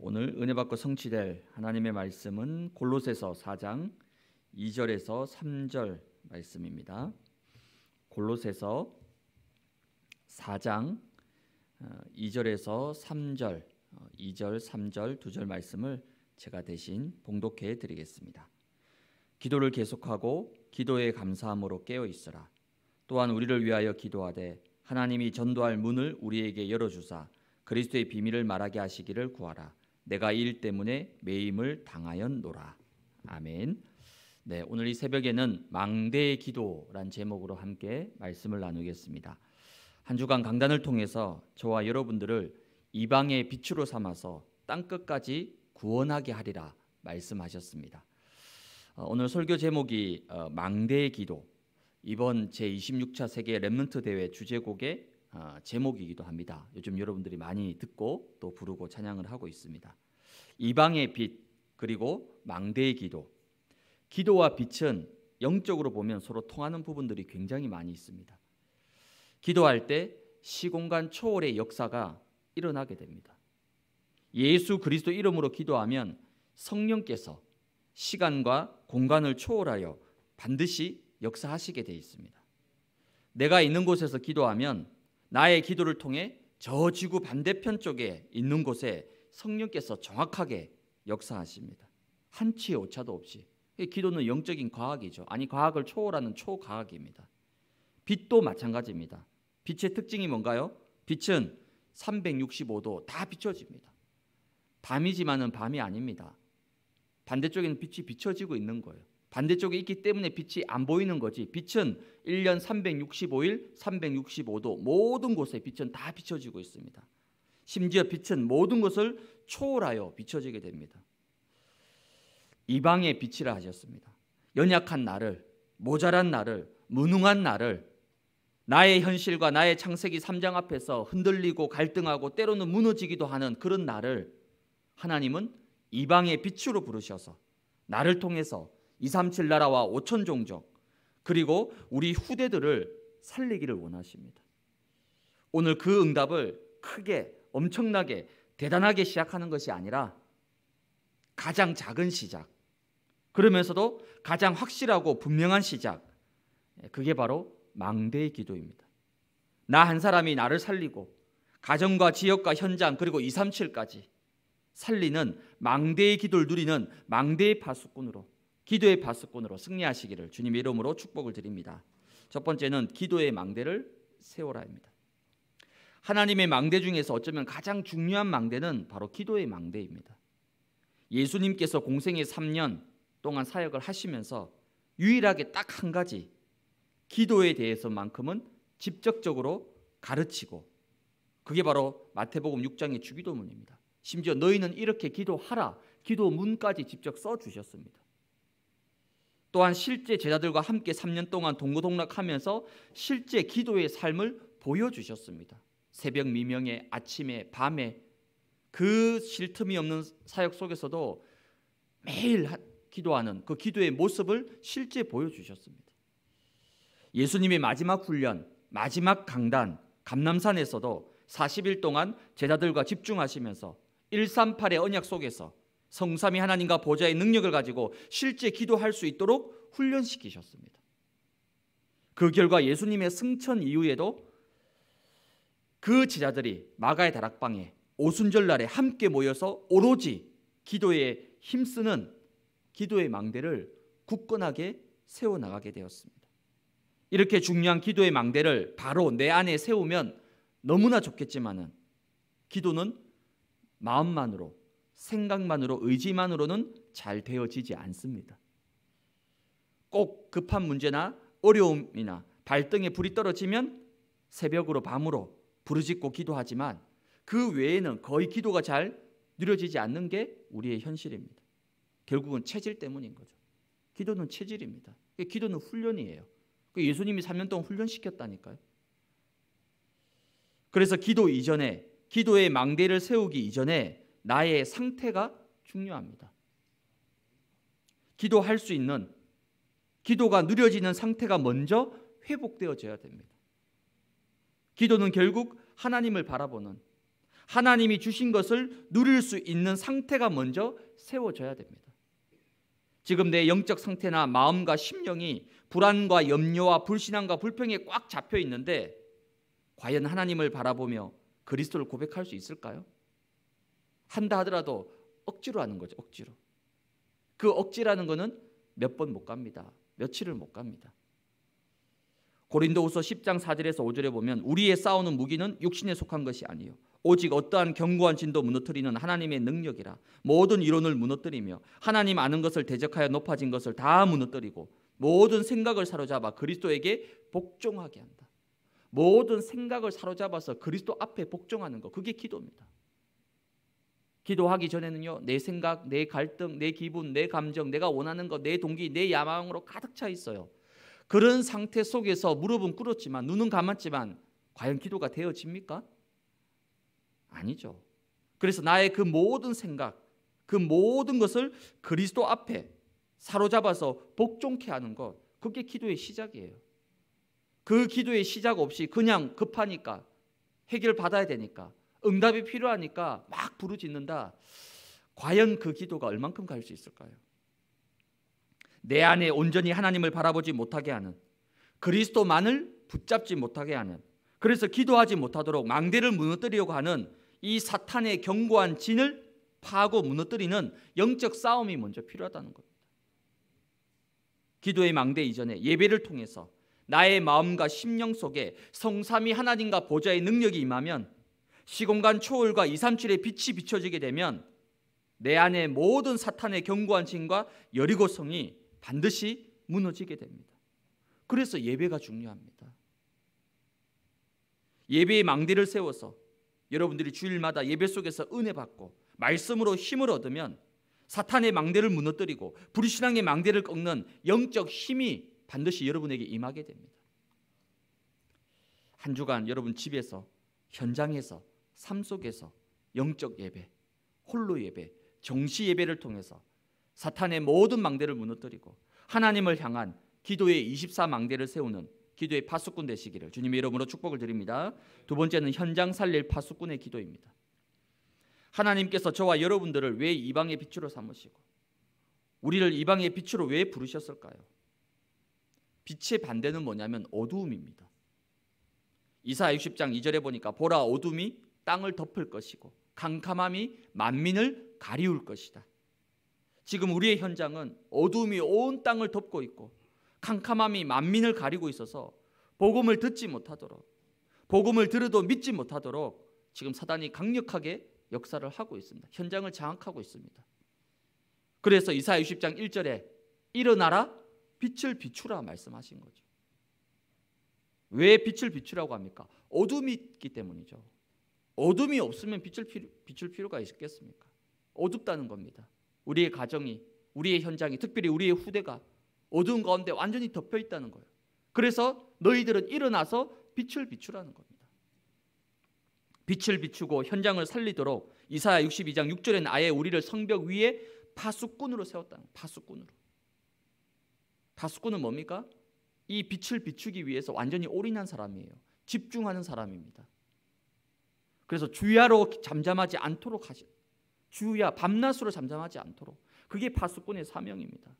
오늘 은혜 받고 성취될 하나님의 말씀은 골로새서 4장 2절에서 3절 말씀입니다. 골로새서 4장 2절에서 어, 3절, 2절, 어, 3절, 2절 말씀을 제가 대신 봉독해 드리겠습니다. 기도를 계속하고 기도의 감사함으로 깨어 있으라. 또한 우리를 위하여 기도하되 하나님이 전도할 문을 우리에게 열어 주사 그리스도의 비밀을 말하게 하시기를 구하라. 내가 일 때문에 매임을 당하였노라. 아멘. 네, 오늘 이 새벽에는 망대의 기도란 제목으로 함께 말씀을 나누겠습니다. 한 주간 강단을 통해서 저와 여러분들을 이방의 빛으로 삼아서 땅 끝까지 구원하게 하리라 말씀하셨습니다. 어, 오늘 설교 제목이 어, 망대의 기도. 이번 제26차 세계 랩런트 대회 주제곡의 어, 제목이기도 합니다. 요즘 여러분들이 많이 듣고 또 부르고 찬양을 하고 있습니다. 이방의 빛 그리고 망대의 기도. 기도와 빛은 영적으로 보면 서로 통하는 부분들이 굉장히 많이 있습니다. 기도할 때 시공간 초월의 역사가 일어나게 됩니다. 예수 그리스도 이름으로 기도하면 성령께서 시간과 공간을 초월하여 반드시 역사하시게 되어 있습니다. 내가 있는 곳에서 기도하면 나의 기도를 통해 저 지구 반대편 쪽에 있는 곳에 성령께서 정확하게 역사하십니다. 한 치의 오차도 없이. 기도는 영적인 과학이죠. 아니 과학을 초월하는 초과학입니다. 빛도 마찬가지입니다. 빛의 특징이 뭔가요? 빛은 365도 다 비춰집니다. 밤이지만은 밤이 아닙니다. 반대쪽에는 빛이 비춰지고 있는 거예요. 반대쪽에 있기 때문에 빛이 안 보이는 거지. 빛은 1년 365일, 365도 모든 곳에 빛은 다 비춰지고 있습니다. 심지어 빛은 모든 것을 초월하여 비춰지게 됩니다. 이방의 빛이라 하셨습니다. 연약한 나를, 모자란 나를, 무능한 나를 나의 현실과 나의 창세기 3장 앞에서 흔들리고 갈등하고 때로는 무너지기도 하는 그런 나를 하나님은 이방의 빛으로 부르셔서 나를 통해서 237 나라와 5천 종족 그리고 우리 후대들을 살리기를 원하십니다. 오늘 그 응답을 크게 엄청나게 대단하게 시작하는 것이 아니라 가장 작은 시작 그러면서도 가장 확실하고 분명한 시작 예, 그게 바로 망대의 기도입니다. 나 한 사람이 나를 살리고 가정과 지역과 현장 그리고 237까지 살리는 망대의 기도를 누리는 망대의 파수꾼으로 기도의 파수꾼으로 승리하시기를 주님의 이름으로 축복을 드립니다. 첫 번째는 기도의 망대를 세워라입니다. 하나님의 망대 중에서 어쩌면 가장 중요한 망대는 바로 기도의 망대입니다. 예수님께서 공생의 3년 동안 사역을 하시면서 유일하게 딱 한 가지 기도에 대해서만큼은 직접적으로 가르치고 그게 바로 마태복음 6장의 주기도문입니다. 심지어 너희는 이렇게 기도하라 기도문까지 직접 써 주셨습니다. 또한 실제 제자들과 함께 3년 동안 동고동락하면서 실제 기도의 삶을 보여주셨습니다. 새벽 미명에 아침에 밤에 그 쉴틈이 없는 사역 속에서도 매일 기도하는 그 기도의 모습을 실제 보여주셨습니다. 예수님의 마지막 훈련, 마지막 강단, 감남산에서도 40일 동안 제자들과 집중하시면서 138의 언약 속에서 성삼이 하나님과 보좌의 능력을 가지고 실제 기도할 수 있도록 훈련시키셨습니다. 그 결과 예수님의 승천 이후에도 그 제자들이 마가의 다락방에 오순절날에 함께 모여서 오로지 기도에 힘쓰는 기도의 망대를 굳건하게 세워나가게 되었습니다. 이렇게 중요한 기도의 망대를 바로 내 안에 세우면 너무나 좋겠지만은 기도는 마음만으로 생각만으로 의지만으로는 잘 되어지지 않습니다. 꼭 급한 문제나 어려움이나 발등에 불이 떨어지면 새벽으로 밤으로 부르짖고 기도하지만 그 외에는 거의 기도가 잘 느려지지 않는 게 우리의 현실입니다. 결국은 체질 때문인 거죠. 기도는 체질입니다. 기도는 훈련이에요. 그 예수님이 3년 동안 훈련시켰다니까요. 그래서 기도 이전에 기도의 망대를 세우기 이전에 나의 상태가 중요합니다. 기도할 수 있는 기도가 누려지는 상태가 먼저 회복되어져야 됩니다. 기도는 결국 하나님을 바라보는 하나님이 주신 것을 누릴 수 있는 상태가 먼저 세워져야 됩니다. 지금 내 영적 상태나 마음과 심령이 불안과 염려와 불신앙과 불평에 꽉 잡혀 있는데 과연 하나님을 바라보며 그리스도를 고백할 수 있을까요? 한다 하더라도 억지로 하는 거죠. 억지로. 그 억지라는 거는 몇 번 못 갑니다. 며칠을 못 갑니다. 고린도후서 10장 4절에서 5절에 보면 우리의 싸우는 무기는 육신에 속한 것이 아니요 오직 어떠한 견고한 진도 무너뜨리는 하나님의 능력이라 모든 이론을 무너뜨리며 하나님 아는 것을 대적하여 높아진 것을 다 무너뜨리고 모든 생각을 사로잡아 그리스도에게 복종하게 한다. 모든 생각을 사로잡아서 그리스도 앞에 복종하는 것 그게 기도입니다. 기도하기 전에는요, 내 생각, 내 갈등, 내 기분, 내 감정, 내가 원하는 것, 내 동기, 내 야망으로 가득 차 있어요. 그런 상태 속에서 무릎은 꿇었지만, 눈은 감았지만, 과연 기도가 되어집니까? 아니죠. 그래서 나의 그 모든 생각, 그 모든 것을 그리스도 앞에 사로잡아서 복종케 하는 것, 그게 기도의 시작이에요. 그 기도의 시작 없이 그냥 급하니까 해결 받아야 되니까 응답이 필요하니까 막 부르짖는다. 과연 그 기도가 얼만큼 갈 수 있을까요? 내 안에 온전히 하나님을 바라보지 못하게 하는 그리스도만을 붙잡지 못하게 하는 그래서 기도하지 못하도록 망대를 무너뜨리려고 하는 이 사탄의 견고한 진을 파고 무너뜨리는 영적 싸움이 먼저 필요하다는 겁니다. 기도의 망대 이전에 예배를 통해서 나의 마음과 심령 속에 성삼위 하나님과 보좌의 능력이 임하면 시공간 초월과 237의 빛이 비춰지게 되면 내안에 모든 사탄의 견고한 진과 여리고성이 반드시 무너지게 됩니다. 그래서 예배가 중요합니다. 예배의 망대를 세워서 여러분들이 주일마다 예배 속에서 은혜 받고 말씀으로 힘을 얻으면 사탄의 망대를 무너뜨리고 불신앙의 망대를 꺾는 영적 힘이 반드시 여러분에게 임하게 됩니다. 한 주간 여러분 집에서 현장에서 삶 속에서 영적 예배, 홀로 예배, 정시 예배를 통해서 사탄의 모든 망대를 무너뜨리고 하나님을 향한 기도의 24망대를 세우는 기도의 파수꾼 되시기를 주님의 이름으로 축복을 드립니다. 두 번째는 현장 살릴 파수꾼의 기도입니다. 하나님께서 저와 여러분들을 왜 이방의 빛으로 삼으시고 우리를 이방의 빛으로 왜 부르셨을까요? 빛의 반대는 뭐냐면 어두움입니다. 이사 60장 2절에 보니까 보라 어둠이 땅을 덮을 것이고 캄캄함이 만민을 가리울 것이다. 지금 우리의 현장은 어둠이 온 땅을 덮고 있고 캄캄함이 만민을 가리고 있어서 복음을 듣지 못하도록 복음을 들어도 믿지 못하도록 지금 사단이 강력하게 역사를 하고 있습니다. 현장을 장악하고 있습니다. 그래서 이사야 60장 1절에 일어나라 빛을 비추라 말씀하신 거죠. 왜 빛을 비추라고 합니까? 어둠이 있기 때문이죠. 어둠이 없으면 빛을 필요, 비출 필요가 있겠습니까? 어둡다는 겁니다. 우리의 가정이, 우리의 현장이, 특별히 우리의 후대가 어두운 가운데 완전히 덮여 있다는 거예요. 그래서 너희들은 일어나서 빛을 비추라는 겁니다. 빛을 비추고 현장을 살리도록 이사야 62장 6절에는 아예 우리를 성벽 위에 파수꾼으로 세웠다는 파수꾼으로. 파수꾼은 뭡니까? 이 빛을 비추기 위해서 완전히 올인한 사람이에요. 집중하는 사람입니다. 그래서 주야로 잠잠하지 않도록 하시 주야 밤낮으로 잠잠하지 않도록 그게 파수꾼의 사명입니다.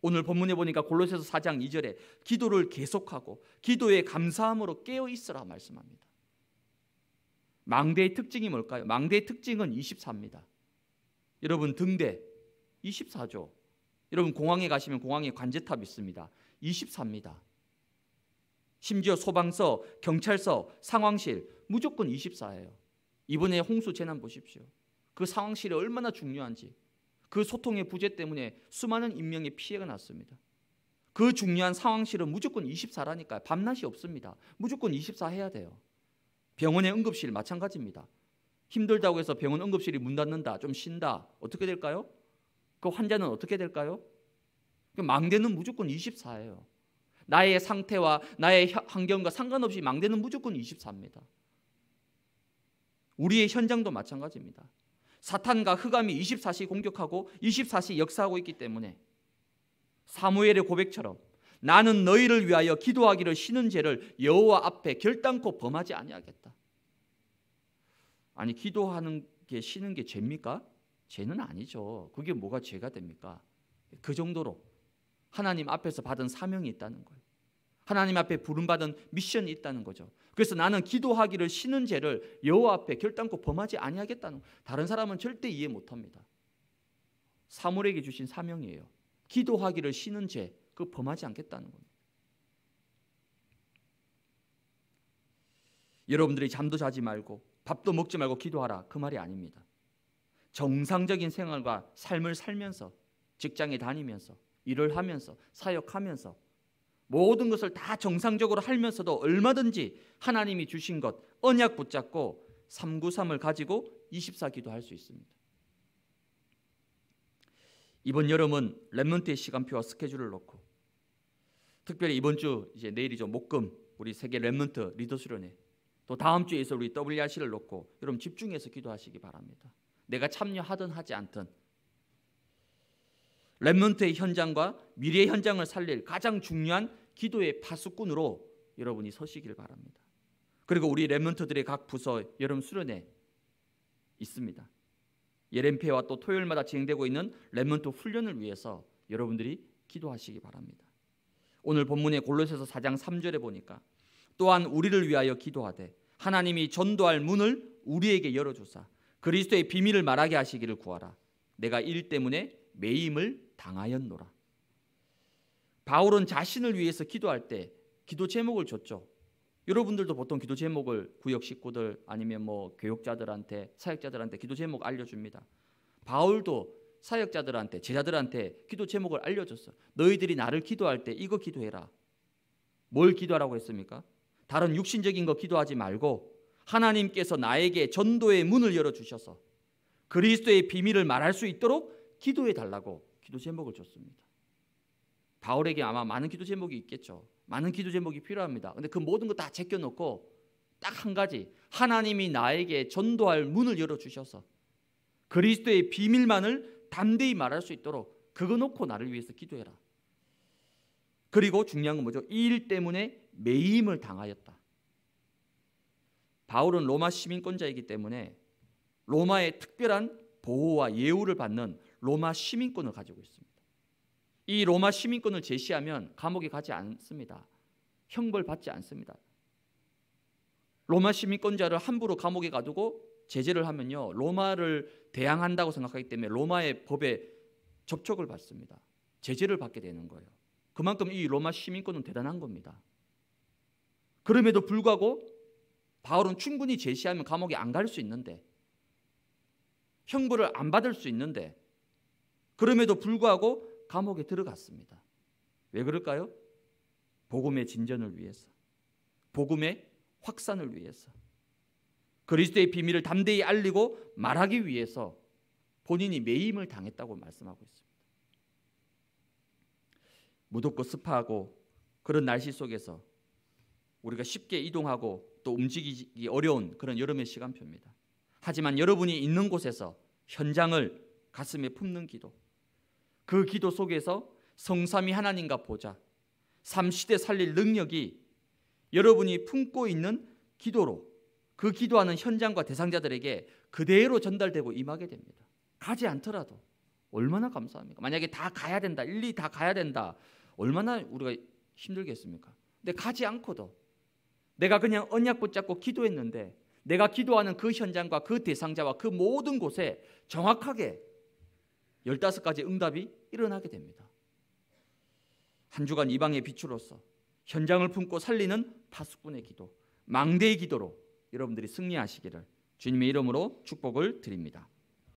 오늘 본문에 보니까 골로새서 4장 2절에 기도를 계속하고 기도에 감사함으로 깨어 있으라 말씀합니다. 망대의 특징이 뭘까요? 망대의 특징은 24입니다. 여러분 등대 24죠. 여러분 공항에 가시면 공항에 관제탑 있습니다. 24입니다. 심지어 소방서, 경찰서, 상황실 무조건 24예요. 이번에 홍수 재난 보십시오. 그 상황실이 얼마나 중요한지 그 소통의 부재 때문에 수많은 인명의 피해가 났습니다. 그 중요한 상황실은 무조건 2 4라니까 밤낮이 없습니다. 무조건 24 해야 돼요. 병원의 응급실 마찬가지입니다. 힘들다고 해서 병원 응급실이 문 닫는다, 좀 쉰다. 어떻게 될까요? 그 환자는 어떻게 될까요? 그 망대는 무조건 24예요. 나의 상태와 나의 환경과 상관없이 망대는 무조건 24입니다. 우리의 현장도 마찬가지입니다. 사탄과 흑암이 24시 공격하고 24시 역사하고 있기 때문에 사무엘의 고백처럼 나는 너희를 위하여 기도하기를 쉬는 죄를 여호와 앞에 결단코 범하지 아니하겠다. 아니 기도하는 게 쉬는 게 죄입니까? 죄는 아니죠. 그게 뭐가 죄가 됩니까? 그 정도로 하나님 앞에서 받은 사명이 있다는 거예요. 하나님 앞에 부름받은 미션이 있다는 거죠. 그래서 나는 기도하기를 쉬는 죄를 여호와 앞에 결단코 범하지 아니하겠다는 다른 사람은 절대 이해 못합니다. 사물에게 주신 사명이에요. 기도하기를 쉬는 죄, 그 범하지 않겠다는 겁니다. 여러분들이 잠도 자지 말고 밥도 먹지 말고 기도하라 그 말이 아닙니다. 정상적인 생활과 삶을 살면서 직장에 다니면서 일을 하면서 사역하면서 모든 것을 다 정상적으로 하면서도 얼마든지 하나님이 주신 것 언약 붙잡고 393을 가지고 24기도 할 수 있습니다. 이번 여름은 랩몬트의 시간표와 스케줄을 놓고 특별히 이번 주 이제 내일이죠 목금 우리 세계 랩몬트 리더 수련회 또 다음 주에 있 우리 WRC를 놓고 여러분 집중해서 기도하시기 바랍니다. 내가 참여하든 하지 않든 렘넌트의 현장과 미래의 현장을 살릴 가장 중요한 기도의 파수꾼으로 여러분이 서시길 바랍니다. 그리고 우리 렘넌트들의 각 부서 여름 수련회 있습니다. 예렘페와 또 토요일마다 진행되고 있는 렘넌트 훈련을 위해서 여러분들이 기도하시기 바랍니다. 오늘 본문의 골로새서 4장 3절에 보니까 또한 우리를 위하여 기도하되 하나님이 전도할 문을 우리에게 열어주사 그리스도의 비밀을 말하게 하시기를 구하라. 내가 일 때문에 매임을 당하였노라. 바울은 자신을 위해서 기도할 때 기도 제목을 줬죠. 여러분들도 보통 기도 제목을 구역 식구들 아니면 뭐 교육자들한테 사역자들한테 기도 제목 알려줍니다. 바울도 사역자들한테 제자들한테 기도 제목을 알려줬어. 너희들이 나를 기도할 때 이거 기도해라. 뭘 기도하라고 했습니까? 다른 육신적인 거 기도하지 말고 하나님께서 나에게 전도의 문을 열어 주셔서 그리스도의 비밀을 말할 수 있도록 기도해 달라고 기도 제목을 줬습니다. 바울에게 아마 많은 기도 제목이 있겠죠. 많은 기도 제목이 필요합니다. 근데 그 모든 거 다 제껴놓고 딱 한 가지 하나님이 나에게 전도할 문을 열어 주셔서 그리스도의 비밀만을 담대히 말할 수 있도록 그거 놓고 나를 위해서 기도해라. 그리고 중요한 건 뭐죠? 이 일 때문에 매임을 당하였다. 바울은 로마 시민권자이기 때문에 로마의 특별한 보호와 예우를 받는 로마 시민권을 가지고 있습니다. 이 로마 시민권을 제시하면 감옥에 가지 않습니다. 형벌 받지 않습니다. 로마 시민권자를 함부로 감옥에 가두고 제재를 하면요. 로마를 대항한다고 생각하기 때문에 로마의 법에 접촉을 받습니다. 제재를 받게 되는 거예요. 그만큼 이 로마 시민권은 대단한 겁니다. 그럼에도 불구하고 바울은 충분히 제시하면 감옥에 안 갈 수 있는데 형벌을 안 받을 수 있는데 그럼에도 불구하고 감옥에 들어갔습니다. 왜 그럴까요? 복음의 진전을 위해서. 복음의 확산을 위해서. 그리스도의 비밀을 담대히 알리고 말하기 위해서 본인이 매임을 당했다고 말씀하고 있습니다. 무덥고 습하고 그런 날씨 속에서 우리가 쉽게 이동하고 또 움직이기 어려운 그런 여름의 시간표입니다. 하지만 여러분이 있는 곳에서 현장을 가슴에 품는 기도, 그 기도 속에서 성삼이 하나님과 보자 삼시대 살릴 능력이 여러분이 품고 있는 기도로 그 기도하는 현장과 대상자들에게 그대로 전달되고 임하게 됩니다. 가지 않더라도 얼마나 감사합니까? 만약에 다 가야 된다, 일리 다 가야 된다, 얼마나 우리가 힘들겠습니까? 근데 가지 않고도 내가 그냥 언약 붙잡고 기도했는데 내가 기도하는 그 현장과 그 대상자와 그 모든 곳에 정확하게 열다 가지 응답이 일어나게 됩니다. 한 주간 이방의 빛으로서 현장을 품고 살리는 파수꾼의 기도, 망대의 기도로 여러분들이 승리하시기를 주님의 이름으로 축복을 드립니다.